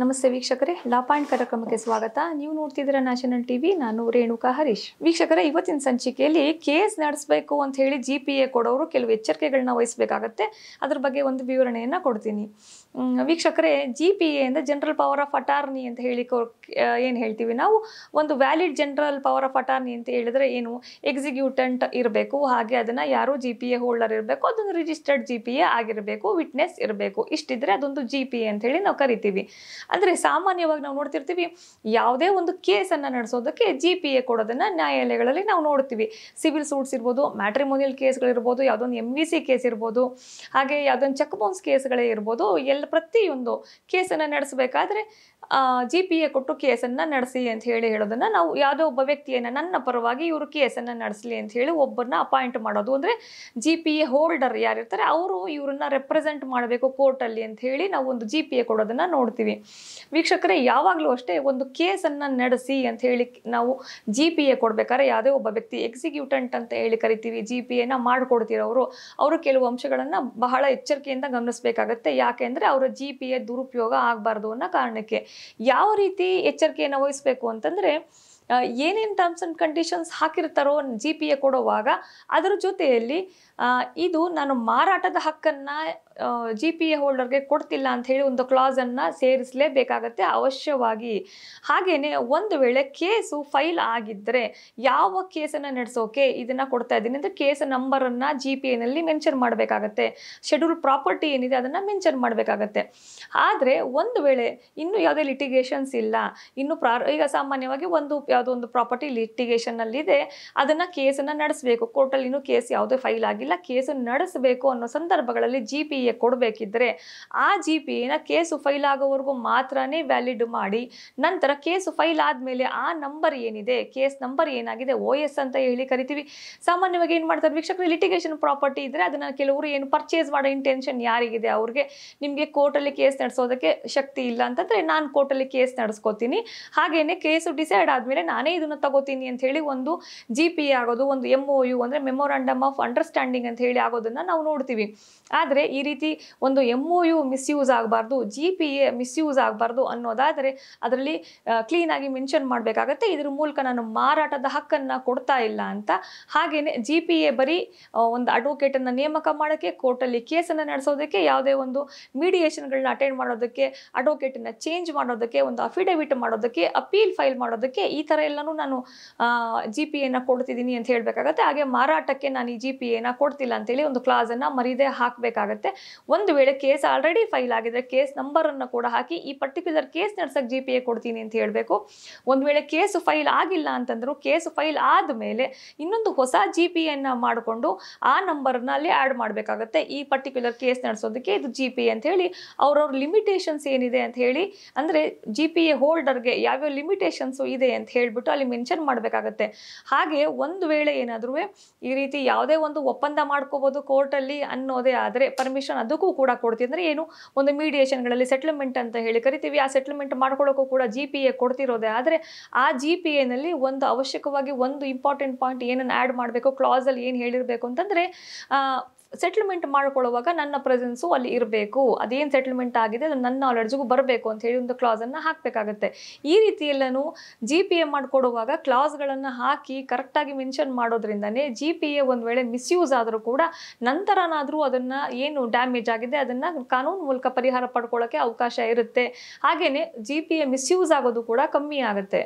ನಮಸ್ತೆ ವೀಕ್ಷಕರೇ ಲಾ ಪಾಯಿಂಟ್ ಕಾರ್ಯಕ್ರಮಕ್ಕೆ ಸ್ವಾಗತ ನೀವು ನೋಡ್ತಿದ್ದೀರಾ ನ್ಯಾಷನಲ್ ಟಿವಿ ನಾನು ರೇಣುಕಾ ಹರೀಶ್ ವೀಕ್ಷಕರೇ ಇವತ್ತಿನ ಸಂಚಿಕೆಯಲ್ಲಿ ಕೇಸ್ ನಡೆಸಬೇಕು ಅಂತ ಹೇಳಿ ಜಿ ಪಿ ಎ ಕೊಡೋರು ಕೆಲವು ಎಚ್ಚರಿಕೆಗಳನ್ನ ವಹಿಸಬೇಕಾಗತ್ತೆ ಅದ್ರ ಬಗ್ಗೆ ಒಂದು ವಿವರಣೆಯನ್ನು ಕೊಡ್ತೀನಿ ವೀಕ್ಷಕರೇ ಜಿ ಪಿ ಎ ಅಂದರೆ ಜನರಲ್ ಪವರ್ ಆಫ್ ಅಟಾರ್ನಿ ಅಂತ ಹೇಳಿ ಏನು ಹೇಳ್ತೀವಿ ನಾವು ಒಂದು valid general power of attorney ಅಂತ ಹೇಳಿದ್ರೆ ಏನು ಎಕ್ಸಿಕ್ಯೂಟೆಂಟ್ ಇರಬೇಕು ಹಾಗೆ ಅದನ್ನು ಯಾರು ಜಿ ಪಿ ಎ ಹೋಲ್ಡರ್ ಇರಬೇಕು ಅದೊಂದು ರಿಜಿಸ್ಟರ್ಡ್ ಜಿ ಪಿ ಎ ಆಗಿರಬೇಕು ವಿಟ್ನೆಸ್ ಇರಬೇಕು ಇಷ್ಟಿದ್ರೆ ಅದೊಂದು ಜಿ ಪಿ ಎ ಅಂತ ಹೇಳಿ ನಾವು ಕರಿತೀವಿ ಅಂದರೆ ಸಾಮಾನ್ಯವಾಗಿ ನಾವು ನೋಡ್ತಿರ್ತೀವಿ ಯಾವುದೇ ಒಂದು ಕೇಸನ್ನು ನಡೆಸೋದಕ್ಕೆ ಜಿ ಪಿ ಎ ಕೊಡೋದನ್ನು ನ್ಯಾಯಾಲಯಗಳಲ್ಲಿ ನಾವು ನೋಡ್ತೀವಿ ಸಿವಿಲ್ ಸೂಟ್ಸ್ ಇರ್ಬೋದು ಮ್ಯಾಟ್ರಿಮೋನಿಯಲ್ ಕೇಸ್ಗಳಿರ್ಬೋದು ಯಾವುದೊಂದು ಎಮ್ ವಿ ಸಿ ಕೇಸ್ ಇರ್ಬೋದು ಹಾಗೆ ಯಾವುದೊಂದು ಚೆಕ್ ಬೌನ್ಸ್ ಕೇಸ್ಗಳೇ ಇರ್ಬೋದು ಎಲ್ಲ ಪ್ರತಿಯೊಂದು ಕೇಸನ್ನು ನಡೆಸಬೇಕಾದ್ರೆ ಜಿ ಪಿ ಎ ಕೊಟ್ಟು ಕೇಸನ್ನು ನಡೆಸಿ ಅಂತ ಹೇಳಿ ಹೇಳೋದನ್ನು ನಾವು ಯಾವುದೋ ಒಬ್ಬ ವ್ಯಕ್ತಿಯನ್ನು ನನ್ನ ಪರವಾಗಿ ಇವರು ಕೇಸನ್ನು ನಡೆಸಲಿ ಅಂತ ಹೇಳಿ ಒಬ್ಬರನ್ನ ಅಪಾಯಿಂಟ್ ಮಾಡೋದು ಅಂದರೆ ಜಿ ಪಿ ಎ ಹೋಲ್ಡರ್ ಯಾರಿರ್ತಾರೆ ಅವರು ಇವರನ್ನ ರೆಪ್ರೆಸೆಂಟ್ ಮಾಡಬೇಕು ಕೋರ್ಟಲ್ಲಿ ಅಂತ ಹೇಳಿ ನಾವು ಒಂದು ಜಿ ಪಿ ಎ ಕೊಡೋದನ್ನು ನೋಡ್ತೀವಿ ವೀಕ್ಷಕರೇ ಯಾವಾಗಲೂ ಅಷ್ಟೇ ಒಂದು ಕೇಸನ್ನು ನಡೆಸಿ ಅಂತ ಹೇಳಿ ನಾವು ಜಿ ಪಿ ಎ ಕೊಡಬೇಕಾದ್ರೆ ಯಾವುದೇ ಒಬ್ಬ ವ್ಯಕ್ತಿ ಎಕ್ಸಿಕ್ಯೂಟೆಂಟ್ ಅಂತ ಹೇಳಿ ಕರಿತೀವಿ ಜಿ ಪಿ ಎನ ಮಾಡಿಕೊಡ್ತಿರೋರು ಅವರು ಕೆಲವು ಅಂಶಗಳನ್ನು ಬಹಳ ಎಚ್ಚರಿಕೆಯಿಂದ ಗಮನಿಸಬೇಕಾಗತ್ತೆ ಯಾಕೆಂದರೆ ಅವರ ಜಿ ಪಿ ಎ ದುರುಪಯೋಗ ಆಗಬಾರ್ದು ಅನ್ನೋ ಕಾರಣಕ್ಕೆ ಯಾವ ರೀತಿ ಎಚ್ಚರಿಕೆಯನ್ನು ವಹಿಸಬೇಕು ಅಂತಂದರೆ ಏನೇನು ಟರ್ಮ್ಸ್ ಆ್ಯಂಡ್ ಕಂಡೀಷನ್ಸ್ ಹಾಕಿರ್ತಾರೋ ಜಿ ಪಿ ಎ ಕೊಡುವಾಗ ಅದರ ಜೊತೆಯಲ್ಲಿ ಇದು ನಾನು ಮಾರಾಟದ ಹಕ್ಕನ್ನು ಜಿ ಪಿ ಎ ಹೋಲ್ಡರ್ಗೆ ಕೊಡ್ತಿಲ್ಲ ಅಂತ ಹೇಳಿ ಒಂದು ಕ್ಲಾಸನ್ನು ಸೇರಿಸಲೇಬೇಕಾಗತ್ತೆ ಅವಶ್ಯವಾಗಿ ಹಾಗೆಯೇ ಒಂದು ವೇಳೆ ಕೇಸು ಫೈಲ್ ಆಗಿದ್ದರೆ ಯಾವ ಕೇಸನ್ನು ನಡೆಸೋಕೆ ಇದನ್ನು ಕೊಡ್ತಾ ಇದ್ದೀನಿ ಅಂದರೆ ಕೇಸ್ ನಂಬರನ್ನು ಜಿ ಪಿ ಎನಲ್ಲಿ ಮೆನ್ಷನ್ ಮಾಡಬೇಕಾಗತ್ತೆ ಶೆಡ್ಯೂಲ್ ಪ್ರಾಪರ್ಟಿ ಏನಿದೆ ಅದನ್ನು ಮೆನ್ಷನ್ ಮಾಡಬೇಕಾಗತ್ತೆ ಆದರೆ ಒಂದು ವೇಳೆ ಇನ್ನೂ ಯಾವುದೇ ಲಿಟಿಗೇಷನ್ಸ್ ಇಲ್ಲ ಇನ್ನು ಪ್ರಾರ ಈಗ ಸಾಮಾನ್ಯವಾಗಿ ಒಂದು ಯಾವುದೋ ಒಂದು ಪ್ರಾಪರ್ಟಿ ಲಿಟಿಗೇಷನ್ ಅಲ್ಲಿ ಇದೆ ಅದನ್ನ ಕೇಸನ್ನ ನಡೆಸಬೇಕು ಕೋರ್ಟಲ್ಲಿ ಇನ್ನೂ ಕೇಸ್ ಯಾವುದೇ ಫೈಲ್ ಆಗಿಲ್ಲ ಕೇಸ್ ನಡೆಸಬೇಕು ಅನ್ನೋ ಸಂದರ್ಭಗಳಲ್ಲಿ ಜಿ ಪಿ ಎ ಕೊಡಬೇಕಿದ್ರೆ ಆ ಜಿ ಪಿ ಎನ ಕೇಸು ಫೈಲ್ ಆಗೋವರೆಗೂ ಮಾತ್ರನೇ ವ್ಯಾಲಿಡ್ ಮಾಡಿ ನಂತರ ಕೇಸು ಫೈಲ್ ಆದ್ಮೇಲೆ ಆ ನಂಬರ್ ಏನಿದೆ ಕೇಸ್ ನಂಬರ್ ಏನಾಗಿದೆ ಓ ಎಸ್ ಅಂತ ಹೇಳಿ ಕರಿತೀವಿ ಸಾಮಾನ್ಯವಾಗಿ ಏನು ಮಾಡ್ತಾರೆ ವೀಕ್ಷಕರು ಲಿಟಿಗೇಷನ್ ಪ್ರಾಪರ್ಟಿ ಇದ್ರೆ ಅದನ್ನ ಕೆಲವರು ಏನು ಪರ್ಚೇಸ್ ಮಾಡೋ ಇಂಟೆನ್ಷನ್ ಯಾರಿಗಿದೆ ಅವ್ರಿಗೆ ನಿಮಗೆ ಕೋರ್ಟಲ್ಲಿ ಕೇಸ್ ನಡೆಸೋದಕ್ಕೆ ಶಕ್ತಿ ಇಲ್ಲ ಅಂತಂದ್ರೆ ನಾನು ಕೋರ್ಟಲ್ಲಿ ಕೇಸ್ ನಡೆಸ್ಕೋತೀನಿ ಹಾಗೇನೆ ಕೇಸು ಡಿಸೈಡ್ ಆದ್ಮೇಲೆ ನಾನೇ ಇದನ್ನ ತಗೋತೀನಿ ಅಂತ ಹೇಳಿ ಒಂದು ಜಿ ಪಿ ಆಗೋದು ಒಂದು ಎಮ್ ಒ ಯು ಅಂದರೆ ಮೆಮೊರಾಂಡಮ್ ಆಫ್ ಅಂಡರ್ಸ್ಟ್ಯಾಂಡಿಂಗ್ ಅಂತ ಹೇಳಿ ಆಗೋದನ್ನು ನಾವು ನೋಡ್ತೀವಿ ಆದರೆ ಈ ರೀತಿ ಒಂದು ಎಮ್ ಒ ಯು ಮಿಸ್ಯೂಸ್ ಆಗಬಾರ್ದು ಜಿ ಪಿ ಎ ಮಿಸ್ಯೂಸ್ ಆಗಬಾರ್ದು ಅನ್ನೋದಾದರೆ ಅದರಲ್ಲಿ ಕ್ಲೀನಾಗಿ ಮೆನ್ಷನ್ ಮಾಡಬೇಕಾಗತ್ತೆ ಇದ್ರ ಮೂಲಕ ನಾನು ಮಾರಾಟದ ಹಕ್ಕನ್ನು ಕೊಡ್ತಾ ಇಲ್ಲ ಅಂತ ಹಾಗೆಯೇ ಜಿ ಪಿ ಎ ಬರೀ ಒಂದು ಅಡ್ವೊಕೇಟನ್ನು ನೇಮಕ ಮಾಡೋಕ್ಕೆ ಕೋರ್ಟಲ್ಲಿ ಕೇಸನ್ನು ನಡೆಸೋದಕ್ಕೆ ಯಾವುದೇ ಒಂದು ಮೀಡಿಯೇಷನ್ಗಳನ್ನ ಅಟೆಂಡ್ ಮಾಡೋದಕ್ಕೆ ಅಡ್ವೊಕೇಟನ್ನು ಚೇಂಜ್ ಮಾಡೋದಕ್ಕೆ ಒಂದು ಅಫಿಡವಿಟ್ ಮಾಡೋದಕ್ಕೆ ಅಪೀಲ್ ಫೈಲ್ ಮಾಡೋದಕ್ಕೆ ಈ ಥರ ಎಲ್ಲನೂ ನಾನು ಜಿ ಪಿ ಎನ ಕೊಡ್ತಿದ್ದೀನಿ ಅಂತ ಹೇಳಬೇಕಾಗತ್ತೆ ಹಾಗೆ ಮಾರಾಟಕ್ಕೆ ನಾನು ಈ ಜಿ ಪಿ ಎನ ಕೊಡ್ತಿಲ್ಲ ಅಂತೇಳಿ ಒಂದು ಕ್ಲಾಸನ್ನು ಮರೀದೆ ಹಾಕಬೇಕಾಗತ್ತೆ ಒಂದು ವೇಳೆ ಕೇಸ್ ಆಲ್ರೆಡಿ ಫೈಲ್ ಆಗಿದ್ರೆ ಕೇಸ್ ನಂಬರನ್ನು ಕೂಡ ಹಾಕಿ ಈ ಪರ್ಟಿಕ್ಯುಲರ್ ಕೇಸ್ ನಡ್ಸೋಕ್ಕೆ ಜಿ ಪಿ ಎ ಕೊಡ್ತೀನಿ ಅಂತ ಹೇಳಬೇಕು ಒಂದು ವೇಳೆ ಕೇಸ್ ಫೈಲ್ ಆಗಿಲ್ಲ ಅಂತಂದ್ರು ಕೇಸ್ ಫೈಲ್ ಆದಮೇಲೆ ಇನ್ನೊಂದು ಹೊಸ ಜಿ ಪಿ ಎನ ಮಾಡಿಕೊಂಡು ಆ ನಂಬರ್ನ ಅಲ್ಲಿ ಆ್ಯಡ್ ಮಾಡಬೇಕಾಗತ್ತೆ ಈ ಪರ್ಟಿಕ್ಯುಲರ್ ಕೇಸ್ ನಡೆಸೋದಕ್ಕೆ ಇದು ಜಿ ಪಿ ಎ ಅಂತ ಹೇಳಿ ಅವ್ರವ್ರ ಲಿಮಿಟೇಷನ್ಸ್ ಏನಿದೆ ಅಂತ ಹೇಳಿ ಅಂದರೆ ಜಿ ಪಿ ಎ ಹೋಲ್ಡರ್ಗೆ ಯಾವ್ಯಾವ ಲಿಮಿಟೇಷನ್ಸು ಇದೆ ಅಂತ ಹೇಳಿ ಹೇಳ್ಬಿಟ್ಟು ಅಲ್ಲಿ ಮೆನ್ಷನ್ ಮಾಡಬೇಕಾಗತ್ತೆ ಹಾಗೆ ಒಂದು ವೇಳೆ ಏನಾದರೂ ಈ ರೀತಿ ಯಾವುದೇ ಒಂದು ಒಪ್ಪಂದ ಮಾಡ್ಕೋಬೋದು ಕೋರ್ಟಲ್ಲಿ ಅನ್ನೋದೇ ಆದರೆ ಪರ್ಮಿಷನ್ ಅದಕ್ಕೂ ಕೂಡ ಕೊಡ್ತೀವಿ ಅಂದರೆ ಏನು ಒಂದು ಮೀಡಿಯೇಷನ್ಗಳಲ್ಲಿ ಸೆಟ್ಲ್ಮೆಂಟ್ ಅಂತ ಹೇಳಿ ಕರಿತೀವಿ ಆ ಸೆಟ್ಲ್ಮೆಂಟ್ ಮಾಡ್ಕೊಳ್ಳೋಕ್ಕೂ ಕೂಡ ಜಿ ಪಿ ಎ ಕೊಡ್ತಿರೋದೇ ಆದರೆ ಆ ಜಿ ಪಿ ಎನಲ್ಲಿ ಒಂದು ಅವಶ್ಯಕವಾಗಿ ಒಂದು ಇಂಪಾರ್ಟೆಂಟ್ ಪಾಯಿಂಟ್ ಏನನ್ನು ಆ್ಯಡ್ ಮಾಡಬೇಕು ಕ್ಲಾಸಲ್ಲಿ ಏನು ಹೇಳಿರಬೇಕು ಅಂತಂದರೆ ಸೆಟ್ಲ್ಮೆಂಟ್ ಮಾಡ್ಕೊಳ್ಳುವಾಗ ನನ್ನ ಪ್ರೆಸೆನ್ಸು ಅಲ್ಲಿ ಇರಬೇಕು ಅದೇನು ಸೆಟ್ಲ್ಮೆಂಟ್ ಆಗಿದೆ ಅದು ನನ್ನ ನಾಲೆಡ್ಜ್ಗೂ ಬರಬೇಕು ಅಂತ ಹೇಳಿ ಒಂದು ಕ್ಲಾಸನ್ನು ಹಾಕಬೇಕಾಗತ್ತೆ ಈ ರೀತಿಯಲ್ಲೂ ಜಿ ಪಿ ಎ ಮಾಡಿಕೊಡುವಾಗ ಕ್ಲಾಸ್ಗಳನ್ನು ಹಾಕಿ ಕರೆಕ್ಟಾಗಿ ಮೆನ್ಷನ್ ಮಾಡೋದ್ರಿಂದನೇ ಜಿ ಪಿ ಎ ಒಂದು ವೇಳೆ ಮಿಸ್ಯೂಸ್ ಆದರೂ ಕೂಡ ನಂತರನಾದರೂ ಅದನ್ನು ಏನು ಡ್ಯಾಮೇಜ್ ಆಗಿದೆ ಅದನ್ನು ಕಾನೂನು ಮೂಲಕ ಪರಿಹಾರ ಪಡ್ಕೊಳ್ಳೋಕ್ಕೆ ಅವಕಾಶ ಇರುತ್ತೆ ಹಾಗೆಯೇ ಜಿ ಪಿ ಎ ಮಿಸ್ಯೂಸ್ ಆಗೋದು ಕೂಡ ಕಮ್ಮಿ ಆಗುತ್ತೆ